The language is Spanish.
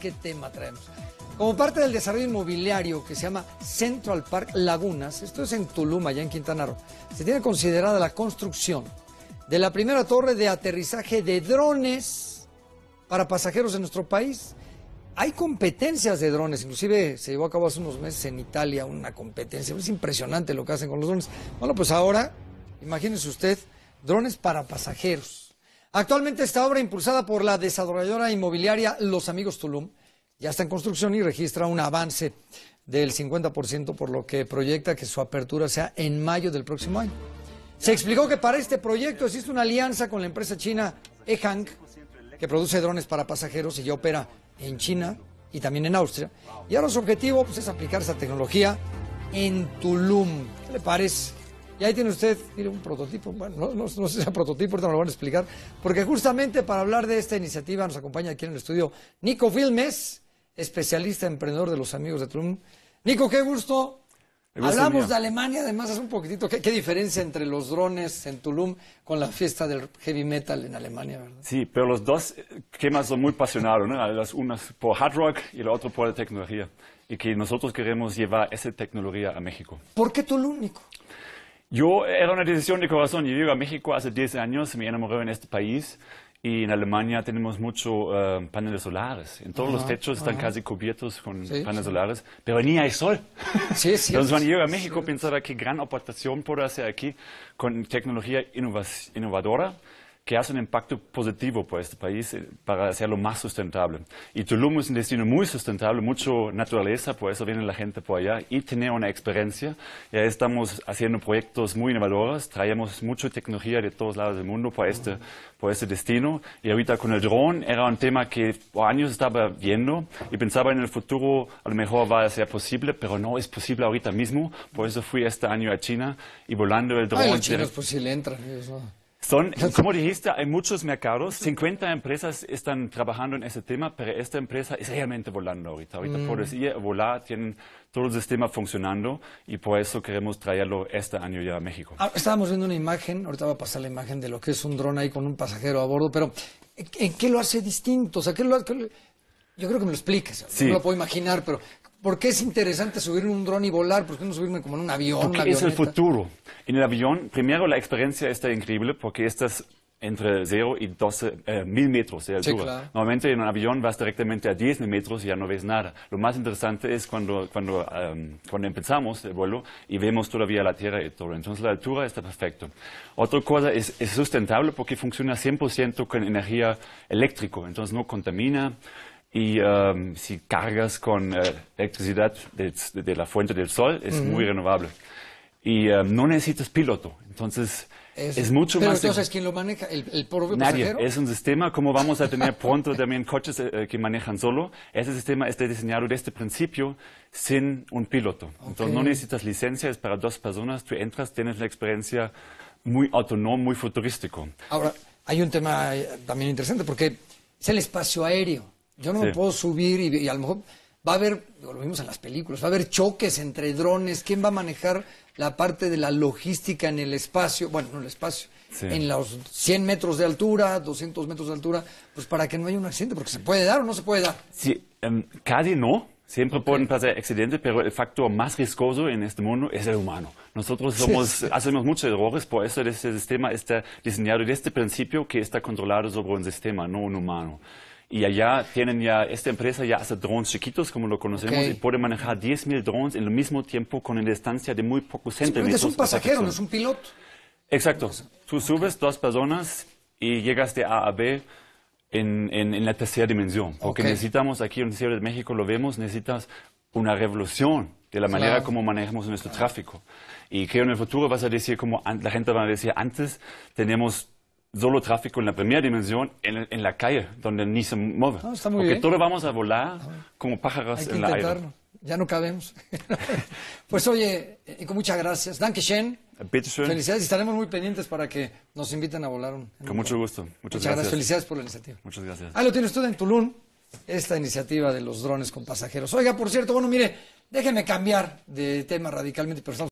qué tema traemos. Como parte del desarrollo inmobiliario que se llama Central Park Lagunas, esto es en Tulum, allá en Quintana Roo, se tiene considerada la construcción de la primera torre de aterrizaje de drones para pasajeros en nuestro país. Hay competencias de drones, inclusive se llevó a cabo hace unos meses en Italia una competencia, es impresionante lo que hacen con los drones. Bueno, pues ahora, imagínese usted, drones para pasajeros. Actualmente esta obra impulsada por la desarrolladora inmobiliaria Los Amigos Tulum ya está en construcción y registra un avance del 50%, por lo que proyecta que su apertura sea en mayo del próximo año. Se explicó que para este proyecto existe una alianza con la empresa china Ehang, que produce drones para pasajeros y ya opera en China y también en Austria. Y ahora su objetivo pues, es aplicar esa tecnología en Tulum. ¿Qué le parece? Y ahí tiene usted, mire, un prototipo, bueno, no, sé si es prototipo, ahorita me lo van a explicar, porque justamente para hablar de esta iniciativa nos acompaña aquí en el estudio Nico Filmes, especialista emprendedor de los amigos de Tulum. Nico, qué gusto. Hablamos de Alemania, además, hace un poquitito. ¿Qué, diferencia entre los drones en Tulum con la fiesta del heavy metal en Alemania, verdad? Sí, pero los dos eh, más son muy apasionados, ¿no? Las unas por hard rock y la otra por la tecnología. Y que nosotros queremos llevar esa tecnología a México. ¿Por qué Tulum, Nico? Yo era una decisión de corazón. Yo vivo a México hace 10 años, me enamoré en este país y en Alemania tenemos muchos eh, paneles solares. En todos los techos están casi cubiertos con paneles solares, pero ni hay sol. Entonces cuando llegué a México pensaba que gran aportación puedo hacer aquí con tecnología innovadora que hace un impacto positivo para este país eh, para hacerlo más sustentable. Y Tulum es un destino muy sustentable, mucho naturaleza, por eso viene la gente por allá y tener una experiencia. Ya estamos haciendo proyectos muy innovadores, traemos mucha tecnología de todos lados del mundo este, por este destino. Y ahorita con el dron era un tema que por años estaba viendo y pensaba en el futuro a lo mejor va a ser posible, pero no es posible ahorita mismo. Por eso fui este año a China y volando el dron. Ay, pues le son, como dijiste, hay muchos mercados. 50 empresas están trabajando en ese tema, pero esta empresa es realmente volando ahorita. Ahorita mm. a volar, tienen todo el sistema funcionando y por eso queremos traerlo este año ya a México. Ah, estábamos viendo una imagen, ahorita va a pasar la imagen de lo que es un dron ahí con un pasajero a bordo, pero ¿en qué lo hace distinto? O sea, ¿qué lo, Yo creo que me lo expliques. Sí. No lo puedo imaginar, pero ¿Por qué es interesante subir un dron y volar? ¿Por pues qué no subirme como en un avión? Porque es el futuro. En el avión, primero la experiencia está increíble porque estás entre 0 y 12 eh, mil metros de altura. Normalmente en un avión vas directamente a 10 mil metros y ya no ves nada. Lo más interesante es cuando, cuando, um, cuando empezamos el vuelo y vemos todavía la Tierra y todo. Entonces la altura está perfecta. Otra cosa es, es sustentable porque funciona 100% con energía eléctrica. Entonces no contamina. Y um, si cargas con eh, electricidad de, la fuente del sol, es muy renovable. Y eh, no necesitas piloto. Entonces, es, mucho más. Pero entonces, ¿quién lo maneja? ¿El, el Nadie. Es un sistema, como vamos a tener pronto también coches eh, que manejan solo. Ese sistema está diseñado desde el principio sin un piloto. Entonces, no necesitas licencia, es para dos personas. Tú entras, tienes la experiencia muy autónoma, muy futurístico. Ahora, hay un tema también interesante porque es el espacio aéreo. Yo no me puedo subir y, a lo mejor va a haber, lo vimos en las películas, va a haber choques entre drones, ¿quién va a manejar la parte de la logística en el espacio? Bueno, no en el espacio, en los 100 metros de altura, 200 metros de altura, pues para que no haya un accidente, porque se puede dar o no se puede dar. Em, casi no. Siempre pueden pasar accidentes, pero el factor más riesgoso en este mundo es el humano. Nosotros hacemos muchos errores, por eso este sistema está diseñado desde este principio que está controlado sobre un sistema, no un humano. Y allá tienen ya, esta empresa ya hace drones chiquitos, como lo conocemos, y puede manejar 10.000 drones en el mismo tiempo con una distancia de muy pocos centímetros. Es un pasajero, no es un piloto. Exacto. Tú subes dos personas y llegas de A a B en, en, la tercera dimensión. Porque necesitamos, aquí en el Cielo de México lo vemos, necesitas una revolución de la manera como manejamos nuestro tráfico. Y creo en el futuro vas a decir como la gente va a decir, antes tenemos solo tráfico en la primera dimensión en, la calle, donde ni se mueve. No, está muy Porque todo todos vamos a volar ah. como pájaros Hay que en la aire. Ya no cabemos. pues oye, eh, con muchas gracias. Danke schön. Felicidades estaremos muy pendientes para que nos inviten a volar. Un, Con mucho gusto. Muchas, muchas gracias. Felicidades por la iniciativa. Muchas gracias. Ah, lo tienes tú, en Tulum, esta iniciativa de los drones con pasajeros. Oiga, por cierto, bueno, mire, déjeme cambiar de tema radicalmente, pero